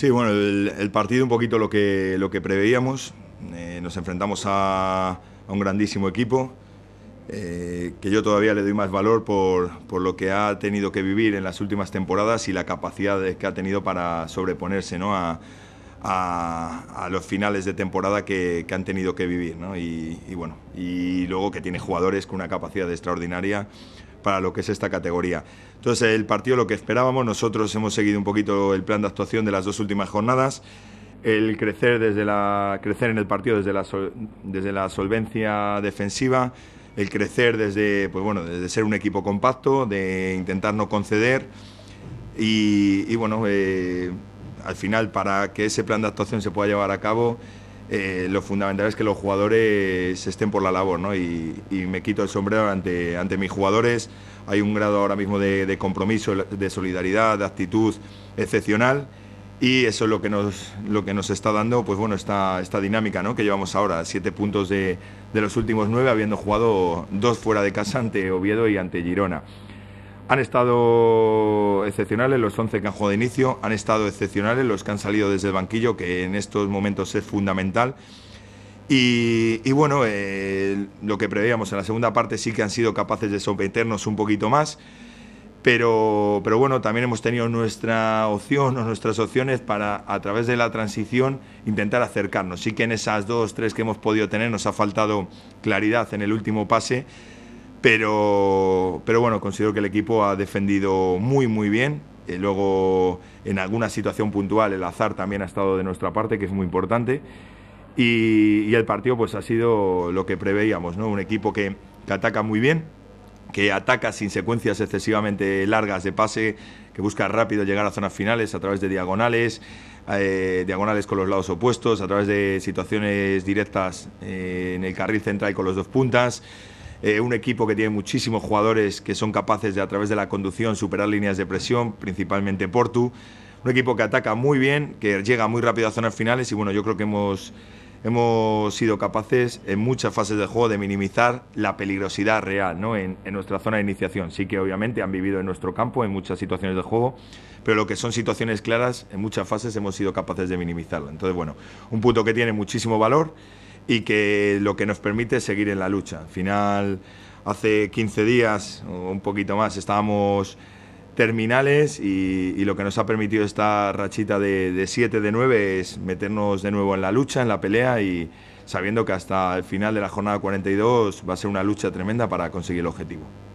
Sí, bueno, el, partido un poquito lo que, lo que preveíamos. Eh, nos enfrentamos a, un grandísimo equipo, eh, que yo todavía le doy más valor por, lo que ha tenido que vivir en las últimas temporadas y la capacidad que ha tenido para sobreponerse ¿no? a, los finales de temporada que, han tenido que vivir. ¿no? y, bueno, y luego que tiene jugadores con una capacidad extraordinaria para lo que es esta categoría. Entonces el partido lo que esperábamos, nosotros hemos seguido un poquito el plan de actuación de las dos últimas jornadas, el crecer, desde la, crecer en el partido desde la, desde la solvencia defensiva, el crecer desde, pues bueno, desde ser un equipo compacto, de intentar no conceder y, bueno, eh, al final para que ese plan de actuación se pueda llevar a cabo eh, lo fundamental es que los jugadores estén por la labor, ¿no? Y, me quito el sombrero ante, ante mis jugadores. Hay un grado ahora mismo de, de, compromiso, de solidaridad, de actitud excepcional. Y eso es lo que nos, lo que nos está dando, pues bueno, esta, esta dinámica ¿no? que llevamos ahora, siete puntos de, de los últimos nueve, habiendo jugado dos fuera de casa ante Oviedo y ante Girona. Han estado excepcionales los 11 que han jugado de inicio, han estado excepcionales los que han salido desde el banquillo, que en estos momentos es fundamental. Y, bueno, eh, lo que preveíamos en la segunda parte sí que han sido capaces de someternos un poquito más, pero, pero bueno, también hemos tenido nuestra opción o nuestras opciones para, a través de la transición, intentar acercarnos. Sí que en esas dos, tres que hemos podido tener nos ha faltado claridad en el último pase pero, pero bueno, considero que el equipo ha defendido muy, muy bien. Eh, luego, en alguna situación puntual, el azar también ha estado de nuestra parte, que es muy importante. Y, el partido pues ha sido lo que preveíamos, ¿no? Un equipo que, que ataca muy bien, que ataca sin secuencias excesivamente largas de pase, que busca rápido llegar a zonas finales a través de diagonales, eh, diagonales con los lados opuestos, a través de situaciones directas eh, en el carril central y con los dos puntas. Eh, un equipo que tiene muchísimos jugadores que son capaces de a través de la conducción superar líneas de presión, principalmente Portu. Un equipo que ataca muy bien, que llega muy rápido a zonas finales y bueno, yo creo que hemos, hemos sido capaces en muchas fases del juego de minimizar la peligrosidad real ¿no? en, nuestra zona de iniciación. Sí que obviamente han vivido en nuestro campo en muchas situaciones de juego, pero lo que son situaciones claras, en muchas fases hemos sido capaces de minimizarla. Entonces, bueno, un punto que tiene muchísimo valor y que lo que nos permite es seguir en la lucha. Al final, hace 15 días o un poquito más estábamos terminales y, lo que nos ha permitido esta rachita de 7 de 9 es meternos de nuevo en la lucha, en la pelea y sabiendo que hasta el final de la jornada 42 va a ser una lucha tremenda para conseguir el objetivo.